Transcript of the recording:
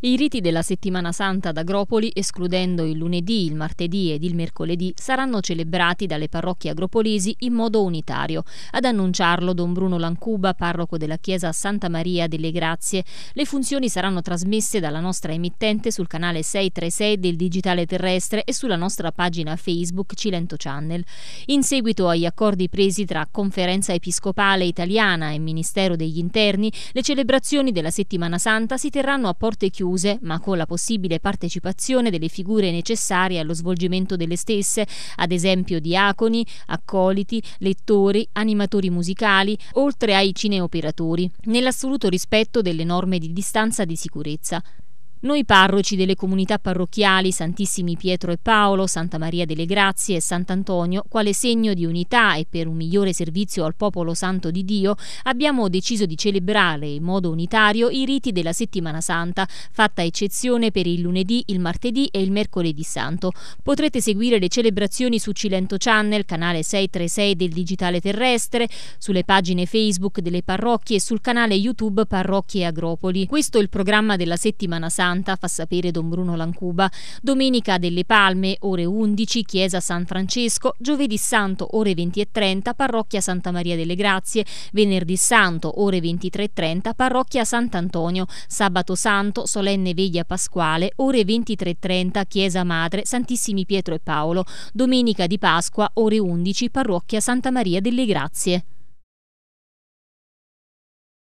I riti della settimana santa ad Agropoli, escludendo il lunedì, il martedì ed il mercoledì, saranno celebrati dalle parrocchie agropolesi in modo unitario. Ad annunciarlo Don Bruno Lancuba, parroco della chiesa Santa Maria delle Grazie. Le funzioni saranno trasmesse dalla nostra emittente sul canale 636 del Digitale Terrestre e sulla nostra pagina Facebook Cilento Channel. In seguito agli accordi presi tra Conferenza Episcopale Italiana e Ministero degli Interni, le celebrazioni della settimana santa si terranno a porte chiuse chiuse, ma con la possibile partecipazione delle figure necessarie allo svolgimento delle stesse, ad esempio diaconi, accoliti, lettori, animatori musicali, oltre ai cineoperatori, nell'assoluto rispetto delle norme di distanza di sicurezza. Noi parroci delle comunità parrocchiali Santissimi Pietro e Paolo, Santa Maria delle Grazie e Sant'Antonio, quale segno di unità e per un migliore servizio al popolo santo di Dio, abbiamo deciso di celebrare in modo unitario i riti della settimana santa, fatta eccezione per il lunedì, il martedì e il mercoledì santo. Potrete seguire le celebrazioni su Cilento Channel, canale 636 del Digitale Terrestre, sulle pagine Facebook delle parrocchie e sul canale YouTube Parrocchie Agropoli. Questo è il programma della settimana santa 80, fa sapere Don Bruno Lancuba, domenica delle Palme, ore 11, chiesa San Francesco, giovedì santo, ore 20 e 30, parrocchia Santa Maria delle Grazie, venerdì santo, ore 23 e 30, parrocchia Sant'Antonio, sabato santo, solenne veglia pasquale, ore 23 e 30, chiesa Madre, Santissimi Pietro e Paolo, domenica di Pasqua, ore 11, parrocchia Santa Maria delle Grazie.